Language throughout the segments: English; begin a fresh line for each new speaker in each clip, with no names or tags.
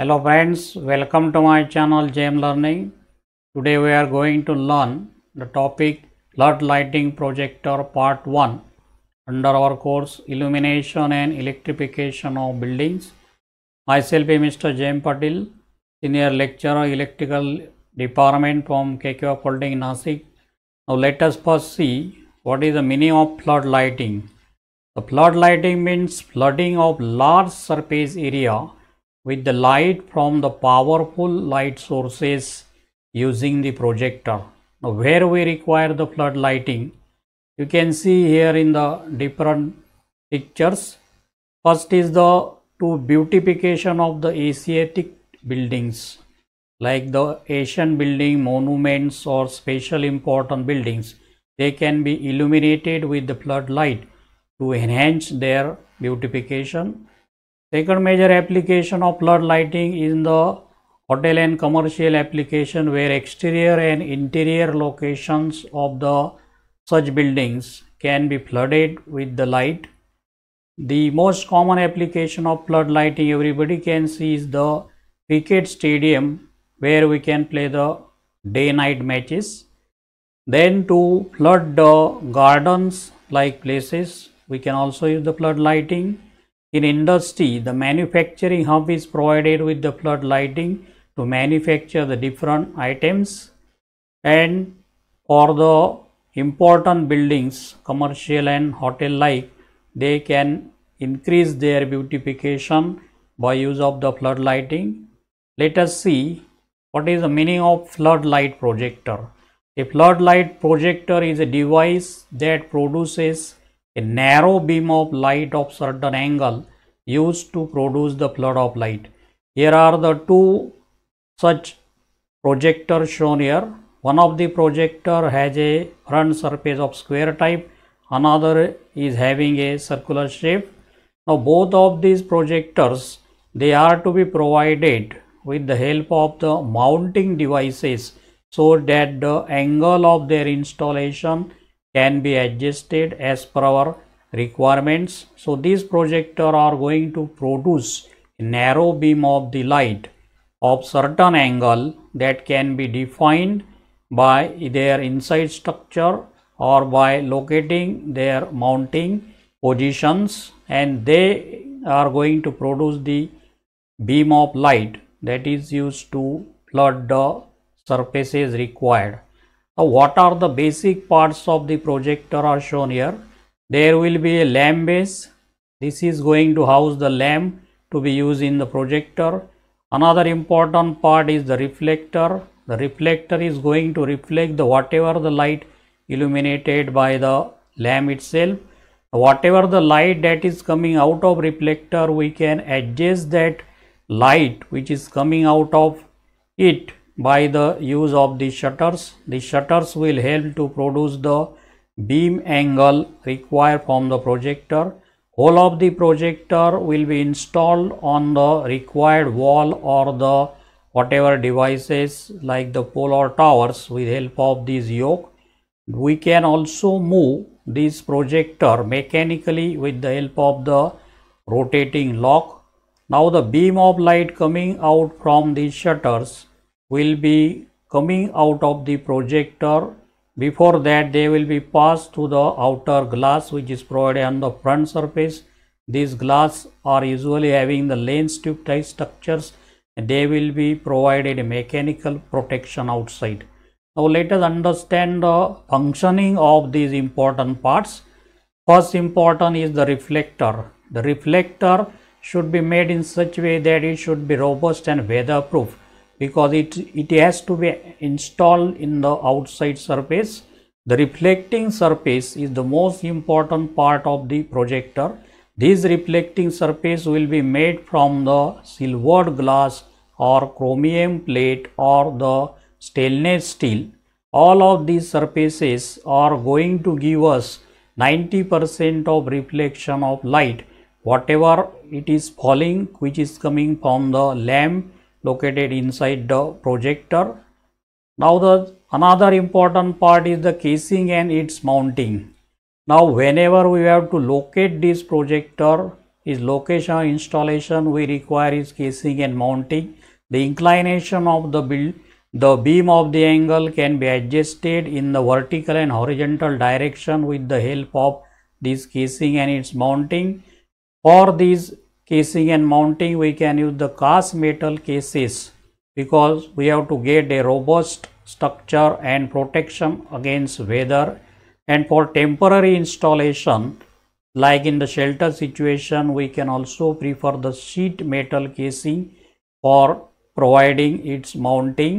hello friends welcome to my channel jam learning today we are going to learn the topic flood lighting projector part 1 under our course illumination and electrification of buildings myself mr jam patil senior lecturer electrical department from kko holding nasik now let us first see what is the meaning of flood lighting the flood lighting means flooding of large surface area with the light from the powerful light sources using the projector. Now, where we require the flood lighting, you can see here in the different pictures. First is the to beautification of the Asiatic buildings like the Asian building, monuments or special important buildings. They can be illuminated with the flood light to enhance their beautification Second major application of flood lighting is in the hotel and commercial application where exterior and interior locations of the such buildings can be flooded with the light. The most common application of flood lighting everybody can see is the cricket stadium where we can play the day night matches. Then to flood the gardens like places we can also use the flood lighting in industry, the manufacturing hub is provided with the flood lighting to manufacture the different items and for the important buildings, commercial and hotel like, they can increase their beautification by use of the flood lighting. Let us see what is the meaning of flood light projector. A flood light projector is a device that produces a narrow beam of light of certain angle used to produce the flood of light. Here are the two such projectors shown here. One of the projector has a front surface of square type, another is having a circular shape. Now both of these projectors they are to be provided with the help of the mounting devices so that the angle of their installation can be adjusted as per our requirements. So these projector are going to produce narrow beam of the light of certain angle that can be defined by their inside structure or by locating their mounting positions and they are going to produce the beam of light that is used to flood the surfaces required. Now, what are the basic parts of the projector are shown here. There will be a lamp base. This is going to house the lamp to be used in the projector. Another important part is the reflector. The reflector is going to reflect the whatever the light illuminated by the lamp itself. Whatever the light that is coming out of reflector, we can adjust that light which is coming out of it by the use of the shutters. The shutters will help to produce the beam angle required from the projector. Whole of the projector will be installed on the required wall or the whatever devices like the pole or towers with help of this yoke. We can also move this projector mechanically with the help of the rotating lock. Now the beam of light coming out from these shutters will be coming out of the projector. Before that they will be passed to the outer glass which is provided on the front surface. These glass are usually having the lens tube type structures they will be provided mechanical protection outside. Now let us understand the functioning of these important parts. First important is the reflector. The reflector should be made in such way that it should be robust and weatherproof because it, it has to be installed in the outside surface. The reflecting surface is the most important part of the projector. This reflecting surface will be made from the silvered glass or chromium plate or the stainless steel. All of these surfaces are going to give us 90% of reflection of light whatever it is falling which is coming from the lamp located inside the projector. Now the another important part is the casing and its mounting. Now whenever we have to locate this projector, is location installation we require is casing and mounting. The inclination of the build, the beam of the angle can be adjusted in the vertical and horizontal direction with the help of this casing and its mounting. For these casing and mounting we can use the cast metal cases because we have to get a robust structure and protection against weather and for temporary installation like in the shelter situation we can also prefer the sheet metal casing for providing its mounting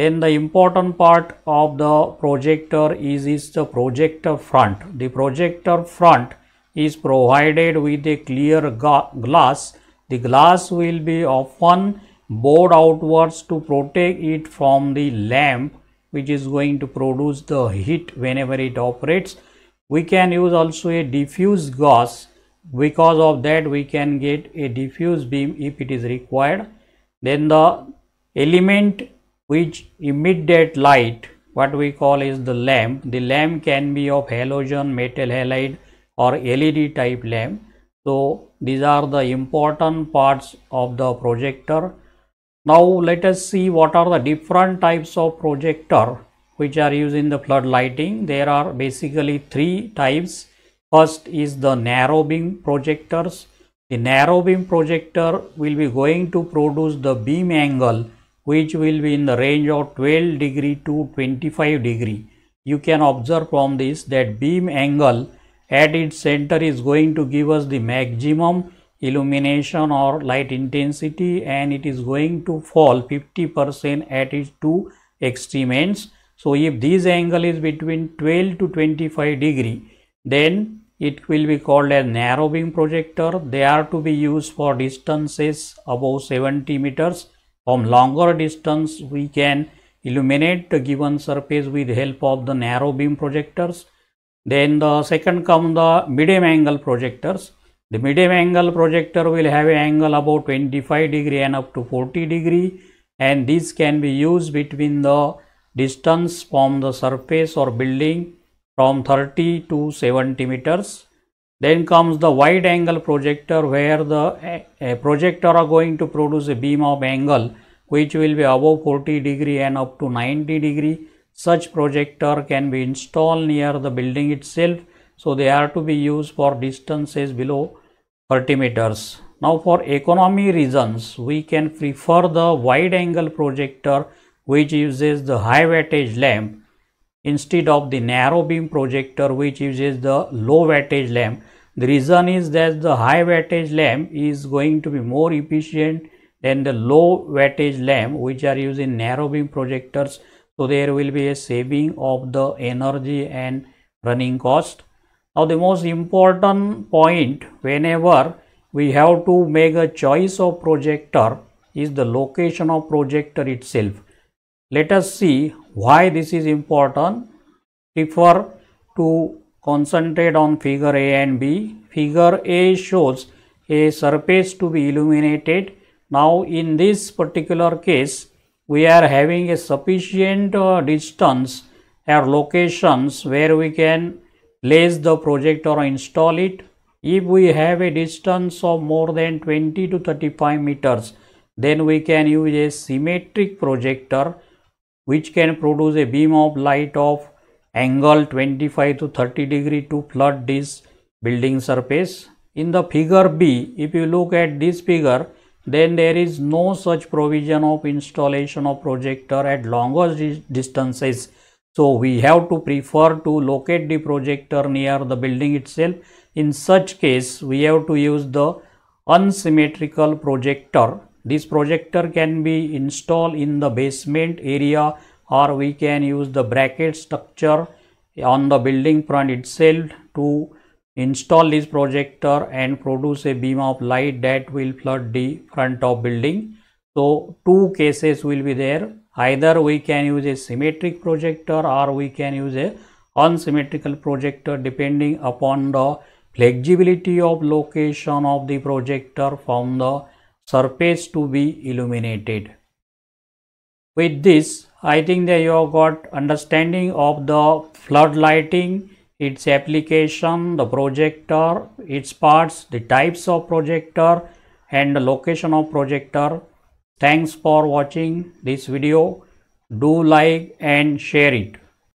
then the important part of the projector is, is the projector front the projector front is provided with a clear glass. The glass will be often bored outwards to protect it from the lamp which is going to produce the heat whenever it operates. We can use also a diffuse glass because of that we can get a diffuse beam if it is required. Then the element which emit that light what we call is the lamp. The lamp can be of halogen, metal halide, or LED type lamp. So these are the important parts of the projector. Now let us see what are the different types of projector which are used in the flood lighting. There are basically three types. First is the narrow beam projectors. The narrow beam projector will be going to produce the beam angle which will be in the range of 12 degree to 25 degree. You can observe from this that beam angle at its center is going to give us the maximum illumination or light intensity and it is going to fall 50 percent at its two extreme ends. So, if this angle is between 12 to 25 degree then it will be called a narrow beam projector. They are to be used for distances above 70 meters. From longer distance we can illuminate the given surface with help of the narrow beam projectors. Then the second come the medium angle projectors. The medium angle projector will have an angle about 25 degree and up to 40 degree and these can be used between the distance from the surface or building from 30 to 70 meters. Then comes the wide angle projector where the uh, projector are going to produce a beam of angle which will be above 40 degree and up to 90 degree such projector can be installed near the building itself. So they are to be used for distances below 30 meters. Now for economy reasons, we can prefer the wide angle projector which uses the high wattage lamp instead of the narrow beam projector which uses the low wattage lamp. The reason is that the high wattage lamp is going to be more efficient than the low wattage lamp which are using narrow beam projectors so, there will be a saving of the energy and running cost. Now, the most important point whenever we have to make a choice of projector is the location of projector itself. Let us see why this is important. Prefer to concentrate on figure A and B. Figure A shows a surface to be illuminated. Now, in this particular case, we are having a sufficient uh, distance or locations where we can place the projector, or install it. If we have a distance of more than 20 to 35 meters, then we can use a symmetric projector which can produce a beam of light of angle 25 to 30 degree to flood this building surface. In the figure B, if you look at this figure, then there is no such provision of installation of projector at longer distances. So, we have to prefer to locate the projector near the building itself. In such case, we have to use the unsymmetrical projector. This projector can be installed in the basement area or we can use the bracket structure on the building front itself to Install this projector and produce a beam of light that will flood the front of building. So two cases will be there. Either we can use a symmetric projector or we can use a unsymmetrical projector depending upon the flexibility of location of the projector from the surface to be illuminated. With this, I think that you have got understanding of the flood lighting its application, the projector, its parts, the types of projector and the location of projector. Thanks for watching this video. Do like and share it.